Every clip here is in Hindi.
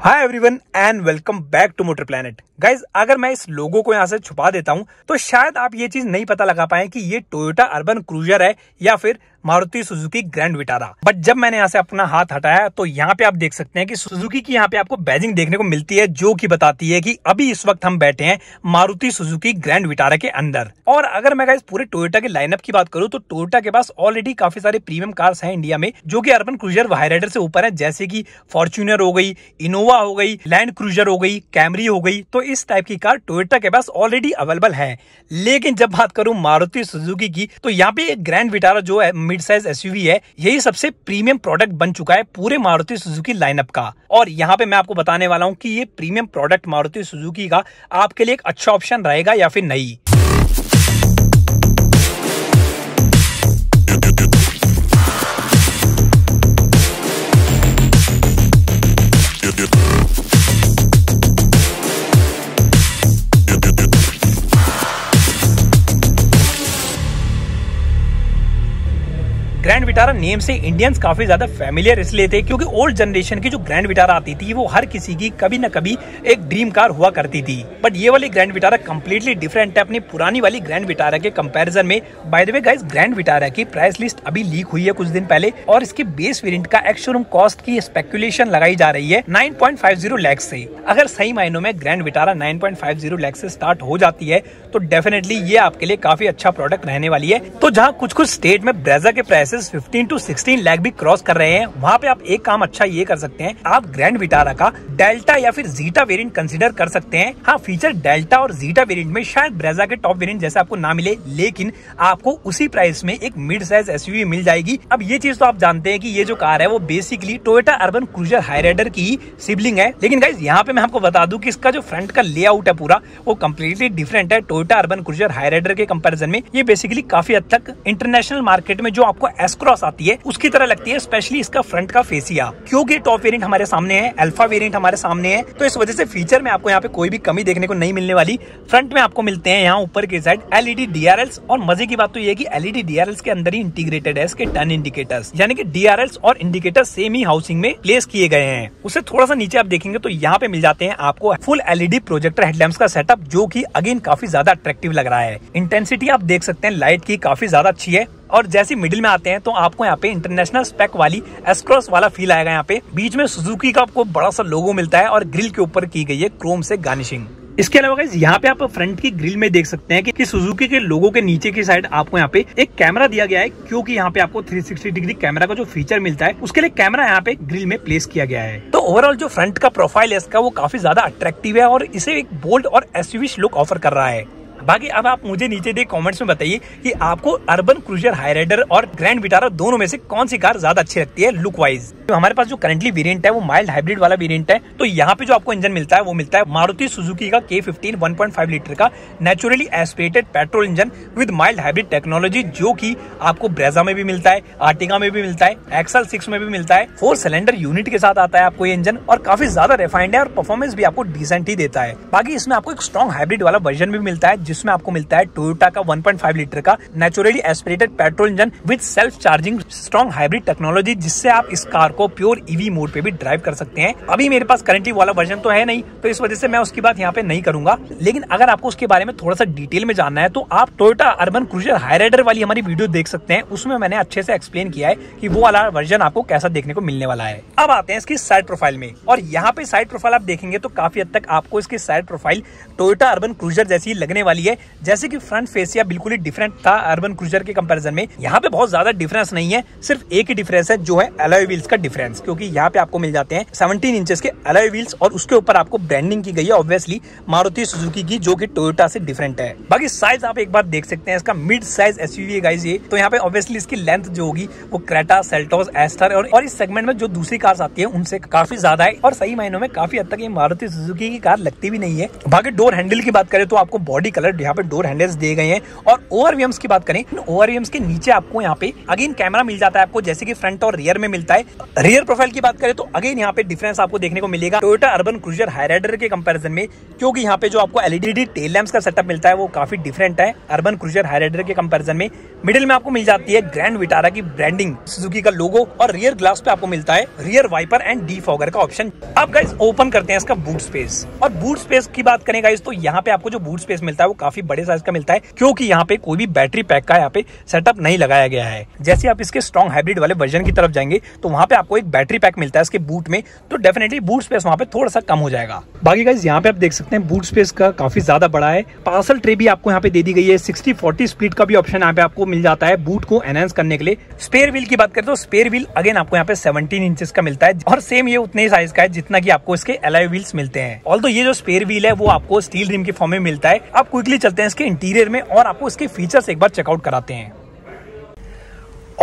hi everyone and welcome back to motor planet guys अगर मैं इस लोगो को यहाँ से छुपा देता हूँ तो शायद आप ये चीज नहीं पता लगा पाए कि ये टोयोटा अर्बन क्रूजर है या फिर Maruti Suzuki Grand Vitara but जब मैंने यहाँ से अपना हाथ हटाया तो यहाँ पे आप देख सकते हैं कि सुजुकी की यहाँ पे आपको बैजिंग देखने को मिलती है जो की बताती है की अभी इस वक्त हम बैठे हैं मारुति सुजुकी ग्रैंड विटारा के अंदर और अगर मैं इस पूरे टोयोटा के लाइनअप की बात करूँ तो टोयोटा के पास ऑलरेडी काफी सारे प्रीमियम कार्स है इंडिया में जो की अर्बन क्रूजर हाई राइडर से ऊपर है जैसे की फॉर्चुनर हो गई इनोवा हो गई लैंड क्रूजर हो गई कैमरी हो गई तो इस टाइप की कार टोयोटा के पास ऑलरेडी अवेलेबल है लेकिन जब बात करूं मारुति सुजुकी की तो यहाँ पे एक ग्रैंड विटारा जो है मिड साइज एस है यही सबसे प्रीमियम प्रोडक्ट बन चुका है पूरे मारुति सुजुकी लाइनअप का और यहाँ पे मैं आपको बताने वाला हूँ कि ये प्रीमियम प्रोडक्ट मारुति सुजुकी का आपके लिए एक अच्छा ऑप्शन रहेगा या फिर नहीं विटारा नेम से इंडियंस काफी ज्यादा फैमिलियर इसलिए थे क्योंकि ओल्ड जनरेशन की जो ग्रैंड विटारा आती थी वो हर किसी की कभी न कभी एक ड्रीम कार हुआ करती थी बट ये वाली ग्रैंड विटारा कम्प्लीटली डिफरेंट है अपनी पुरानी वाली ग्रैंड विटारा के कम्पेरिजन में by the way guys Grand Vitara की प्राइस लिस्ट अभी लीक हुई है कुछ दिन पहले और इसके बेस वेरियंट का एक्स शोरूम कॉस्ट की स्पेकुलेशन लगाई जा रही है जीरो लैक्स ऐसी अगर सही मायनों में Grand Vitara nine point five zero lakhs ऐसी स्टार्ट हो जाती है तो डेफिनेटली ये आपके लिए काफी अच्छा प्रोडक्ट रहने वाली है तो जहाँ कुछ कुछ स्टेट में ब्रेजा के प्राइसेस फिफ्टी 15 टू 16 लैक भी क्रॉस कर रहे हैं वहाँ पे आप एक काम अच्छा ये कर सकते हैं आप ग्रैंड विटारा का डेल्टा या फिर जीटा वेरिएंट कंसिडर कर सकते हैं हाँ फीचर डेल्टा और जीटा वेरिएंट में शायद ब्रेजा के टॉप वेरिएंट जैसे आपको ना मिले लेकिन आपको उसी प्राइस में एक मिड साइज एस मिल जाएगी अब ये चीज तो आप जानते हैं की ये जो कार है वो basically Toyota Urban Cruiser Hyryder की सिबलिंग है लेकिन गाइज यहाँ पे मैं आपको बता दू की इसका जो फ्रंट का लेआउट है पूरा वो कम्प्लीटली डिफरेंट है टोयटा अर्बन क्रूजर हाईराइडर के कम्पेरिजन में ये बेसिकली काफी हद तक इंटरनेशनल मार्केट में जो आपको एस्क्रॉस पास आती है उसकी तरह लगती है स्पेशली इसका फ्रंट का फेसिया क्योंकि टॉप वेरियंट हमारे सामने है अल्फा वेरियंट हमारे सामने है तो इस वजह से फीचर में आपको यहाँ पे कोई भी कमी देखने को नहीं मिलने वाली फ्रंट में आपको मिलते हैं यहाँ ऊपर के साइड एलईडी डीआरएल्स और मजे की बात तो ये की एलईडी डीआरएल्स के अंदर ही इंटीग्रेटेड है इसके टर्न इंडिकेटर्स यानी कि डीआरएल्स और इंडिकेटर सेम ही हाउसिंग में प्लेस किए गए हैं उसे थोड़ा सा नीचे आप देखेंगे तो यहाँ पे मिल जाते हैं आपको फुल एलईडी प्रोजेक्टर हेडलैम्प का सेटअप जो की अगेन काफी ज्यादा अट्रेक्टिव लग रहा है इंटेंसिटी आप देख सकते हैं लाइट की काफी ज्यादा अच्छी है और जैसे मिडिल में आते हैं तो आपको यहाँ पे इंटरनेशनल स्पेक वाली एसक्रॉस वाला फील आएगा यहाँ पे बीच में सुजुकी का आपको बड़ा सा लोगो मिलता है और ग्रिल के ऊपर की गई है क्रोम से गार्निशिंग इसके अलावा यहाँ पे आप फ्रंट की ग्रिल में देख सकते हैं कि, कि सुजुकी के लोगों के नीचे की साइड आपको यहाँ पे एक कैमरा दिया गया है क्योंकि यहाँ पे आपको 360 डिग्री कैमरा का जो फीचर मिलता है उसके लिए कैमरा यहाँ पे ग्रिल में प्लेस किया गया है तो ओवरऑल जो फ्रंट का प्रोफाइल है इसका वो काफी ज्यादा अट्रैक्टिव है और इसे एक बोल्ड और एसयूवी लुक ऑफर कर रहा है बाकी अब आप मुझे नीचे देख कमेंट्स में बताइए कि आपको अर्बन क्रूजर हाई राइडर और ग्रैंड विटारा दोनों में से कौन सी कार ज्यादा अच्छी लगती है लुक वाइज तो हमारे पास जो करंटली वेरिएंट है वो माइल्ड हाइब्रिड वाला वेरिएंट है तो यहाँ पे जो आपको इंजन मिलता है वो मिलता है मारुति सुजुकी का K fifteen one point five litre का naturally aspirated petrol engine with mild hybrid technology जो की आपको ब्रेजा में भी मिलता है आर्टिका में भी मिलता है एक्सल सिक्स में भी मिलता है फोर सिलेंडर यूनिट के साथ आता है आपको ये इंजन और काफी ज्यादा रिफाइंड है और परफॉर्मेंस भी आपको डिसेंट ही देता है बाकी इसमें आपको एक स्ट्रॉन्ग हाइब्रिड वाला वर्जन भी मिलता है जिसमें आपको मिलता है टोयोटा का 1.5 लीटर का naturally aspirated petrol engine with self charging strong hybrid technology जिससे आप इस कार को प्योर ईवी मोड पे भी ड्राइव कर सकते हैं अभी मेरे पास करंटली वाला वर्जन तो है नहीं तो इस वजह से मैं उसकी बात यहाँ पे नहीं करूंगा लेकिन अगर आपको उसके बारे में थोड़ा सा डिटेल में जानना है तो आप Toyota Urban Cruiser Hyryder वाली हमारी वीडियो देख सकते हैं उसमें मैंने अच्छे से एक्सप्लेन किया है कि वो वाला वर्जन आपको कैसा देखने को मिलने वाला है अब आते हैं इसकी साइड प्रोफाइल में और यहाँ पे साइड प्रोफाइल आप देखेंगे तो काफी हद तक आपको इसकी side profile Toyota Urban Cruiser जैसी लगने वाली वाली है जैसे कि फ्रंट फेसिया बिल्कुल ही डिफरेंट था अर्बन क्रूजर के कंपैरिजन में यहाँ पे बहुत ज्यादा डिफरेंस नहीं है सिर्फ एक ही डिफरेंस है जो है अलॉय व्हील्स का डिफरेंस क्योंकि यहाँ पे आपको मिल जाते हैं सेवनटीन इंचेस के अलॉय व्हील्स और उसके ऊपर आपको ब्रांडिंग की गई है ऑब्वियसली मारुति सुजुकी की जो की टोयोटा से डिफरेंट है बाकी साइज आप एक बार देख सकते हैं इसका मिड साइज एस यूवी ये तो यहाँ पे ऑब्वियसली इसकी लेंथ जो होगी वो क्रेटा सेल्टोस एस्टर और, इस सेगमेंट में जो दूसरी कार्स आती है उनसे काफी ज्यादा है और सही महीनों में काफी हद तक ये मारुति सुजुकी की कार लगती भी नहीं है बाकी डोर हैंडल की बात करें तो आपको बॉडी कलर कलर यहाँ पे डोर हैंडल्स दिए गए हैं और ओवर की बात करें ओवर के नीचे आपको यहाँ पे अगेन कैमरा मिल जाता है आपको जैसे कि फ्रंट और रियर में मिलता है रियर प्रोफाइल की बात करें तो अगेन यहाँ पे डिफरेंस आपको देखने को मिलेगा टोयोटा अर्बन क्रूजर हाईराइडर के कम्पेरिजन में क्योंकि यहाँ पे जो आपको एलईडी टेल लैम्प का सेटअप मिलता है वो काफी डिफरेंट है अर्बन क्रूजर हाईराइडर के कम्पेरिजन में मिडिल में आपको मिल जाती है ग्रैंड विटारा की ब्रांडिंग सुजुकी का लोगो और रियर ग्लास पे आपको मिलता है rear wiper and defogger का ऑप्शन अब गाइज ओपन करते हैं इसका बूट स्पेस और बूट स्पेस की बात करें गाइज तो यहाँ पे आपको जो बूट स्पेस मिलता है वो काफी बड़े साइज का मिलता है क्योंकि यहाँ पे कोई भी बैटरी पैक का यहाँ पे सेटअप नहीं लगाया गया है जैसे आप इसके स्ट्रॉन्ग हाइब्रिड वाले वर्जन की तरफ जाएंगे तो वहाँ पे आपको एक बैटरी पैक मिलता है इसके बूट में तो डेफिनेटली बूट स्पेस वहाँ पे थोड़ा सा कम हो जाएगा बाकी गाइज यहाँ पे आप देख सकते हैं बूट स्पेस का काफी ज्यादा बड़ा है पार्सल ट्रे भी आपको यहाँ पे दे दी गई है सिक्सटी फोर्टी स्पीड का भी ऑप्शन यहाँ पे आपको मिल जाता है बूट को एनहेंस करने के लिए स्पेयर व्हील की बात करें तो स्पेयर व्हील अगेन आपको यहाँ पे सेवेंटीन इंचेस का मिलता है और सेम ये उतने साइज का है जितना की आपको इसके एलाई व्हील्स मिलते हैं ऑल ये जो स्पेयर व्हील है वो आपको स्टील रिम के फॉर्म में मिलता है आप कोई क्विकली चलते हैं इसके इंटीरियर में और आपको इसके फीचर्स एक बार चेकआउट कराते हैं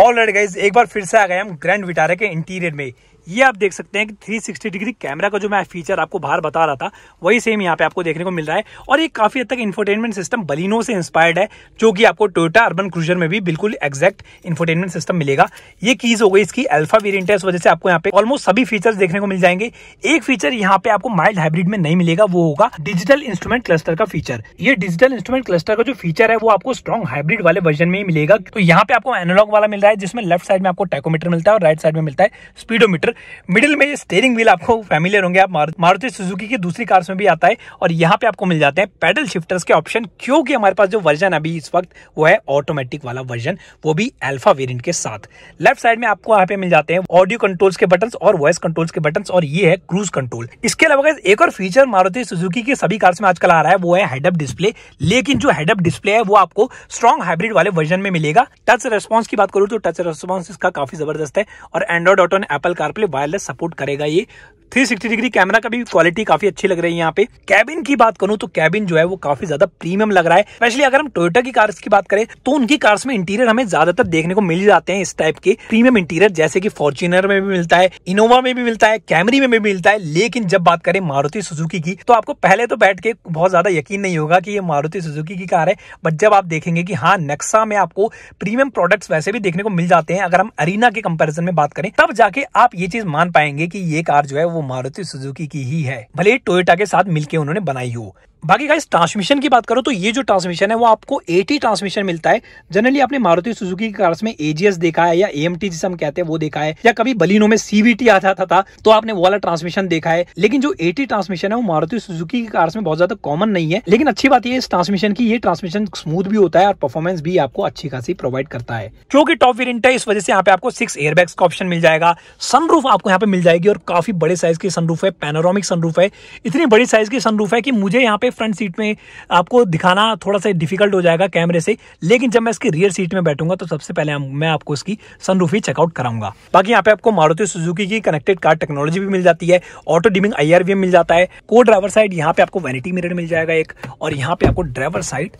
ऑल राइट गाइज एक बार फिर से आ गए हम ग्रैंड विटारा के इंटीरियर में ये आप देख सकते हैं कि 360 डिग्री कैमरा का जो मैं फीचर आपको बाहर बता रहा था वही सेम यहाँ पे आपको देखने को मिल रहा है और ये काफ़ी हद तक इन्फोटेनमेंट सिस्टम बलिनो से इंस्पायर्ड है जो कि आपको टोयोटा अर्बन क्रूजर में भी बिल्कुल एक्जैक्ट इन्फोटेनमेंट सिस्टम मिलेगा ये कीज हो गई इसकी अल्फा वेरियंट है इस वजह से आपको यहाँ पे ऑलमोस्ट सभी फीचर देखने को मिल जाएंगे एक फीचर यहाँ पे आपको माइल्ड हाइब्रिड में नहीं मिलेगा वो होगा डिजिटल इंस्ट्रूमेंट क्लस्टर का फीचर ये डिजिटल इंस्ट्रूमेंट क्लस्टर का जो फीचर है वो आपको स्ट्रॉन्ग हाइब्रिड वाले वर्जन में ही मिलेगा तो यहाँ पे आपको एनोलॉग वाला मिल रहा है जिसमें लेफ्ट साइड में आपको टैकोमीटर मिलता है और राइट साइड में मिलता है स्पीडोमीटर मिडिल में ये स्टेयरिंग व्हील आपको फैमिलियर होंगे आप मारुति सुजुकी की दूसरी कार्स में भी आता है और यहाँ पे आपको मिल जाते हैं पैडल शिफ्टर्स के ऑप्शन क्योंकि हमारे पास जो वर्जन अभी इस वक्त वो है ऑटोमेटिक वाला वर्जन वो भी अल्फा वेरियंट के साथ लेफ्ट साइड में आपको यहाँ पे मिल जाते हैं ऑडियो कंट्रोल्स के बटन और वॉइस कंट्रोल्स के बटन और ये है क्रूज कंट्रोल इसके अलावा एक और फीचर मारुति सुजुकी की सभी कार्स में आजकल आ रहा है वो है हेडअप डिस्प्ले लेकिन जो हेडअप डिस्प्ले है वो आपको स्ट्रॉन्ग हाइब्रिड वाले वर्जन में मिलेगा टच रेस्पॉन्स की बात करूँ तो टच रेस्पॉन्स इसका काफी जबरदस्त है और एंड्रॉइड ऑटो ने एप्पल कारप्ले लिए वायरलेस सपोर्ट करेगा ये 360 डिग्री कैमरा का भी क्वालिटी काफी अच्छी लग रही है यहाँ पे कैबिन की बात करूँ तो कैबिन जो है वो काफी ज्यादा प्रीमियम लग रहा है स्पेशली अगर हम टोयोटा की कार्स की बात करें तो उनकी कार्स में इंटीरियर हमें ज्यादातर देखने को मिल जाते हैं इस टाइप के प्रीमियम इंटीरियर जैसे कि फॉर्च्यूनर में भी मिलता है इनोवा में भी मिलता है कैमरी में भी मिलता है लेकिन जब बात करें मारुति सुजुकी की तो आपको पहले तो बैठ के बहुत ज्यादा यकीन नहीं होगा कि ये मारुति सुजुकी की कार है बट जब आप देखेंगे कि हाँ नेक्सा में आपको प्रीमियम प्रोडक्ट्स वैसे भी देखने को मिल जाते हैं अगर हम अरीना के कंपेरिजन में बात करें तब जाके आप ये चीज मान पाएंगे कि ये कार जो है वो मारुति सुजुकी की ही है भले टोयोटा के साथ मिलकर उन्होंने बनाई हो बाकी गाइस ट्रांसमिशन की बात करो तो ये जो ट्रांसमिशन है वो आपको एटी ट्रांसमिशन मिलता है जनरली आपने मारुति सुजुकी की कार्स में एजीएस देखा है या एएमटी जिसे हम कहते हैं वो देखा है या कभी बलिनो में सीवीटी आता था, था, तो आपने वो वाला ट्रांसमिशन देखा है लेकिन जो एटी ट्रांसमिशन है वो मारुति सुजुकी की कार्स में बहुत ज्यादा कॉमन नहीं है लेकिन अच्छी बात यह इस ट्रांसमिशन की ये ट्रांसमिशन स्मूथ भी होता है और परफॉर्मेंस भी आपको अच्छी खासी प्रोवाइड करता है क्योंकि टॉप वेरियंट है इस वजह से यहाँ पे आपको सिक्स एयरबैग्स का ऑप्शन मिल जाएगा सनरूफ आपको यहाँ पे मिल जाएगी और काफी बड़े साइज की सनरूफ है पैनोरामिक सनरूफ है इतनी बड़ी साइज की सनरूफ है कि मुझे यहाँ पे फ्रंट सीट में आपको दिखाना थोड़ा सा डिफिकल्ट हो जाएगा कैमरे से लेकिन जब मैं इसकी रियर सीट में बैठूंगा तो सबसे पहले मैं आपको इसकी सनरूफ ही चेकआउट कराऊंगा बाकी यहाँ पे आपको मारुति सुजुकी की कनेक्टेड कार टेक्नोलॉजी भी मिल जाती है ऑटो डिमिंग आई मिल जाता है को ड्राइवर साइड यहाँ पे आपको वेनिटी मिरर मिल जाएगा एक और यहाँ पे आपको ड्राइवर साइड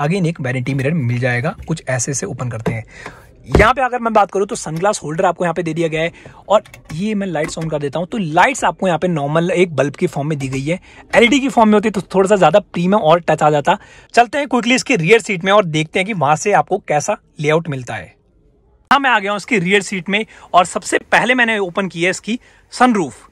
अगेन एक वेनिटी मिरर मिल जाएगा कुछ ऐसे से ओपन करते हैं यहाँ पे अगर मैं बात करूँ तो सनग्लास होल्डर आपको यहाँ पे दे दिया गया है और ये मैं लाइट्स ऑन कर देता हूँ तो लाइट्स आपको यहाँ पे नॉर्मल एक बल्ब की फॉर्म में दी गई है एलईडी e की फॉर्म में होती तो थोड़ा सा ज़्यादा प्रीमियम और टच आ जाता चलते हैं क्विकली इसकी रियर सीट में और देखते हैं कि वहां से आपको कैसा लेआउट मिलता है हाँ मैं आ गया हूँ इसकी रियर सीट में और सबसे पहले मैंने ओपन किया है इसकी सनरूफ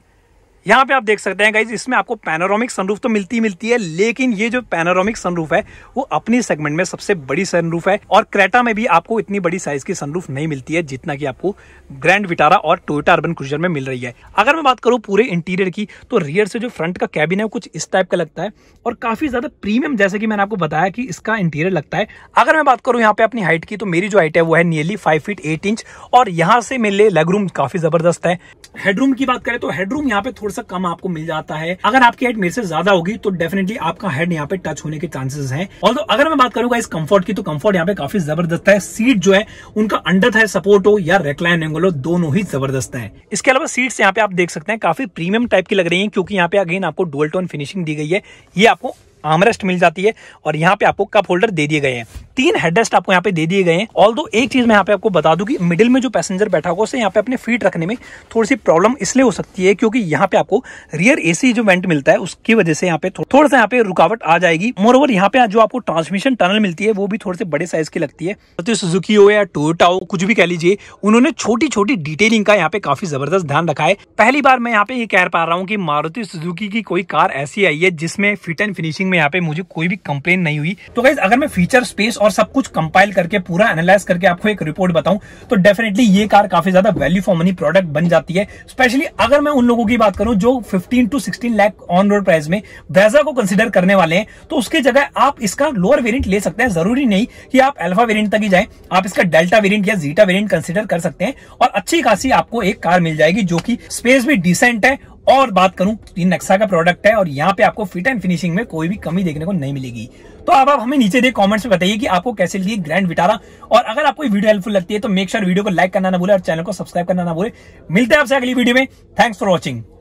यहाँ पे आप देख सकते हैं गाइज इसमें आपको पैनोरामिक सनरूफ तो मिलती मिलती है लेकिन ये जो पैनोरामिक सनरूफ है वो अपनी सेगमेंट में सबसे बड़ी सनरूफ है और क्रेटा में भी आपको इतनी बड़ी साइज की सनरूफ नहीं मिलती है जितना की आपको ग्रैंड विटारा और टोयटा अर्बन क्रूजर में मिल रही है अगर मैं बात करूँ पूरे इंटीरियर की तो रियर से जो फ्रंट का कैबिन है वो कुछ इस टाइप का लगता है और काफी ज्यादा प्रीमियम जैसे कि मैंने आपको बताया कि इसका इंटीरियर लगता है अगर मैं बात करूँ यहाँ पे अपनी हाइट की तो मेरी जो हाइट है वो है nearly five feet eight inch और यहाँ से मेरे लेग रूम काफी जबरदस्त है हेडरूम की बात करें तो हेडरूम यहाँ पे थोड़ा सा कम आपको मिल जाता है अगर आपकी हाइट मेरे से ज्यादा होगी तो डेफिनेटली आपका हेड यहाँ पे टच होने के चांसेस है और तो अगर मैं बात करूंगा इस कंफर्ट की तो कंफर्ट यहाँ पे काफी जबरदस्त है सीट जो है उनका अंडर था सपोर्ट हो या रेकलाइन एंगल हो दोनों ही जबरदस्त है इसके अलावा सीट्स यहाँ पे आप देख सकते हैं काफी प्रीमियम टाइप की लग रही है क्योंकि यहाँ पे अगेन आपको डोल्टोन फिनिशिंग दी गई है ये आपको आमरेस्ट मिल जाती है और यहाँ पे आपको कप होल्डर दे दिए गए हैं तीन हेडरेस्ट आपको यहाँ पे दे दिए गए हैं ऑल दो एक चीज मैं यहाँ पे आपको बता दूं कि मिडिल में जो पैसेंजर बैठा होगा उसे यहाँ पे अपने फीट रखने में थोड़ी सी प्रॉब्लम इसलिए हो सकती है क्योंकि यहाँ पे आपको रियर एसी जो वेंट मिलता है उसकी वजह से यहाँ पे थोड़ा सा यहाँ पे रुकावट आ जाएगी मोर ओवर यहाँ पे जो आपको ट्रांसमिशन टनल मिलती है वो भी थोड़े से बड़े साइज की लगती है सुजुकी हो या टोटा हो कुछ भी कह लीजिए उन्होंने छोटी छोटी डिटेलिंग का यहाँ पे काफी जबरदस्त ध्यान रखा है पहली बार मैं यहाँ पे ये कह पा रहा हूँ की मारुति सुजुकी की कोई कार ऐसी आई है जिसमें फिट एंड फिनिशिंग में यहाँ पे मुझे कोई भी कंप्लेन नहीं हुई तो गाइज अगर मैं फीचर स्पेस और सब कुछ कंपाइल करके पूरा एनालाइज करके आपको एक रिपोर्ट बताऊं तो डेफिनेटली ये कार काफी ज्यादा वैल्यू फॉर मनी प्रोडक्ट बन जाती है स्पेशली अगर मैं उन लोगों की बात करूं जो fifteen to sixteen lakh on road price में ब्रेजा को कंसिडर करने वाले हैं तो उसकी जगह आप इसका लोअर वेरियंट ले सकते हैं जरूरी नहीं कि आप एल्फा वेरियंट तक ही जाए आप इसका डेल्टा वेरियंट या जीटा वेरियंट कंसिडर कर सकते हैं और अच्छी खासी आपको एक कार मिल जाएगी जो कि स्पेस भी डिसेंट है और बात करूं ये नक्शा का प्रोडक्ट है और यहाँ पे आपको फिट एंड फिनिशिंग में कोई भी कमी देखने को नहीं मिलेगी तो आप, आप हमें नीचे देख कमेंट्स में बताइए कि आपको कैसे लगी ग्रैंड विटारा और अगर आपको वीडियो हेल्पफुल लगती है तो मेक श्योर sure वीडियो को लाइक करना ना भूले और चैनल को सब्सक्राइब करना ना भूले मिलते हैं आपसे अगली वीडियो में थैंक्स फॉर वॉचिंग